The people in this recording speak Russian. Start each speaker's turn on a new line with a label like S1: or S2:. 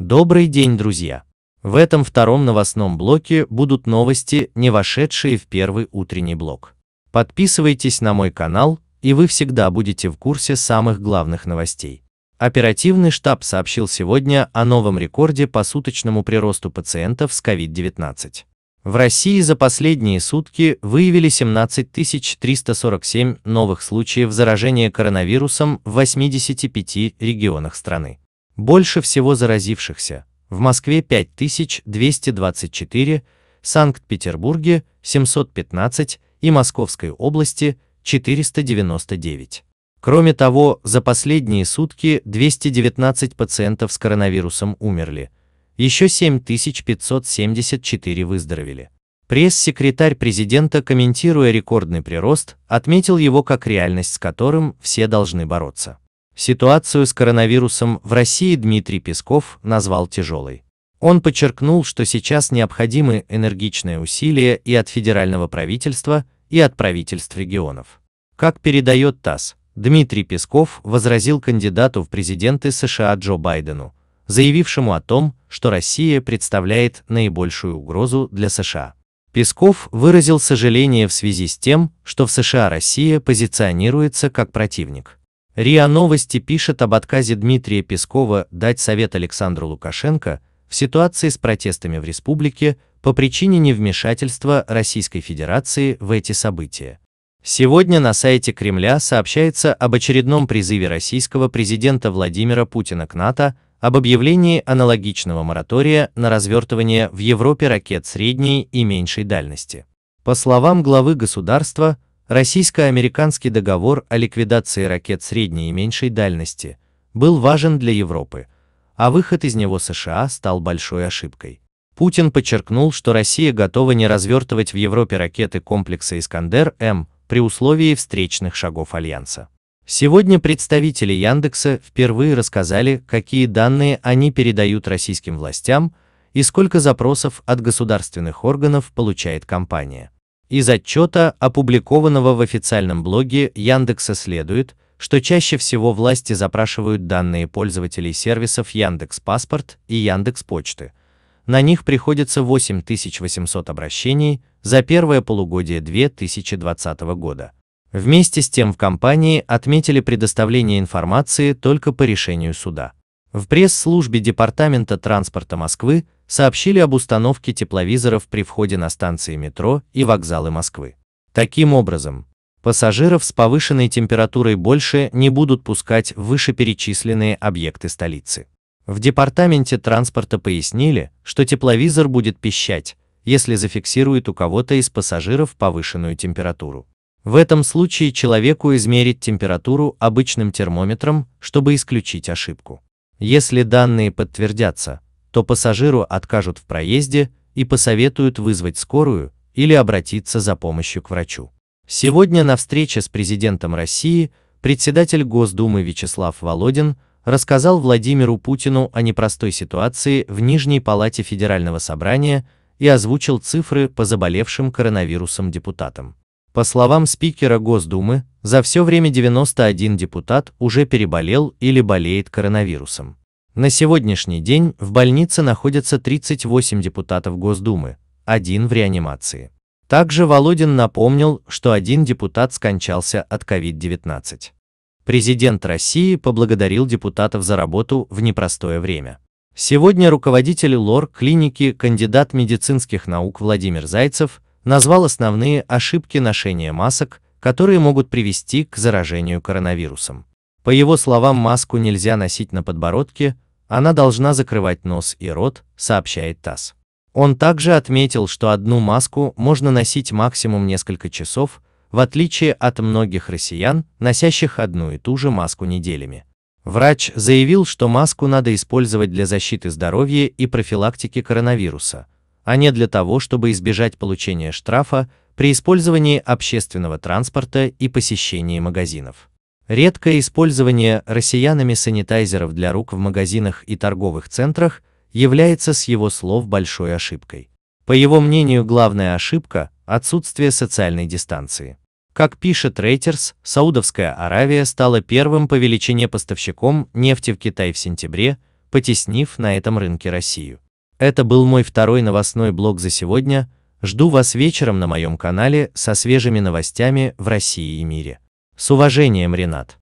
S1: Добрый день, друзья! В этом втором новостном блоке будут новости, не вошедшие в первый утренний блок. Подписывайтесь на мой канал, и вы всегда будете в курсе самых главных новостей. Оперативный штаб сообщил сегодня о новом рекорде по суточному приросту пациентов с COVID-19. В России за последние сутки выявили 17 347 новых случаев заражения коронавирусом в 85 регионах страны. Больше всего заразившихся в Москве 5224, Санкт-Петербурге 715 и Московской области 499. Кроме того, за последние сутки 219 пациентов с коронавирусом умерли, еще 7574 выздоровели. Пресс-секретарь президента, комментируя рекордный прирост, отметил его как реальность, с которым все должны бороться. Ситуацию с коронавирусом в России Дмитрий Песков назвал тяжелой. Он подчеркнул, что сейчас необходимы энергичные усилия и от федерального правительства, и от правительств регионов. Как передает ТАСС, Дмитрий Песков возразил кандидату в президенты США Джо Байдену, заявившему о том, что Россия представляет наибольшую угрозу для США. Песков выразил сожаление в связи с тем, что в США Россия позиционируется как противник. РИА Новости пишет об отказе Дмитрия Пескова дать совет Александру Лукашенко в ситуации с протестами в республике по причине невмешательства Российской Федерации в эти события. Сегодня на сайте Кремля сообщается об очередном призыве российского президента Владимира Путина к НАТО об объявлении аналогичного моратория на развертывание в Европе ракет средней и меньшей дальности. По словам главы государства, Российско-американский договор о ликвидации ракет средней и меньшей дальности был важен для Европы, а выход из него США стал большой ошибкой. Путин подчеркнул, что Россия готова не развертывать в Европе ракеты комплекса «Искандер-М» при условии встречных шагов Альянса. Сегодня представители Яндекса впервые рассказали, какие данные они передают российским властям и сколько запросов от государственных органов получает компания. Из отчета, опубликованного в официальном блоге Яндекса, следует, что чаще всего власти запрашивают данные пользователей сервисов Яндекс Паспорт и Яндекс Почты. На них приходится 8800 обращений за первое полугодие 2020 года. Вместе с тем в компании отметили предоставление информации только по решению суда. В пресс-службе Департамента транспорта Москвы сообщили об установке тепловизоров при входе на станции метро и вокзалы Москвы. Таким образом, пассажиров с повышенной температурой больше не будут пускать в вышеперечисленные объекты столицы. В департаменте транспорта пояснили, что тепловизор будет пищать, если зафиксирует у кого-то из пассажиров повышенную температуру. В этом случае человеку измерить температуру обычным термометром, чтобы исключить ошибку. Если данные подтвердятся, то пассажиру откажут в проезде и посоветуют вызвать скорую или обратиться за помощью к врачу. Сегодня на встрече с президентом России председатель Госдумы Вячеслав Володин рассказал Владимиру Путину о непростой ситуации в Нижней Палате Федерального Собрания и озвучил цифры по заболевшим коронавирусом депутатам. По словам спикера Госдумы, за все время 91 депутат уже переболел или болеет коронавирусом. На сегодняшний день в больнице находятся 38 депутатов Госдумы, один в реанимации. Также Володин напомнил, что один депутат скончался от COVID-19. Президент России поблагодарил депутатов за работу в непростое время. Сегодня руководитель лор-клиники, кандидат медицинских наук Владимир Зайцев назвал основные ошибки ношения масок, которые могут привести к заражению коронавирусом. По его словам, маску нельзя носить на подбородке, она должна закрывать нос и рот, сообщает ТАСС. Он также отметил, что одну маску можно носить максимум несколько часов, в отличие от многих россиян, носящих одну и ту же маску неделями. Врач заявил, что маску надо использовать для защиты здоровья и профилактики коронавируса, а не для того, чтобы избежать получения штрафа при использовании общественного транспорта и посещении магазинов. Редкое использование россиянами санитайзеров для рук в магазинах и торговых центрах является с его слов большой ошибкой. По его мнению, главная ошибка – отсутствие социальной дистанции. Как пишет Reuters, Саудовская Аравия стала первым по величине поставщиком нефти в Китай в сентябре, потеснив на этом рынке Россию. Это был мой второй новостной блог за сегодня, жду вас вечером на моем канале со свежими новостями в России и мире. С уважением, Ренат.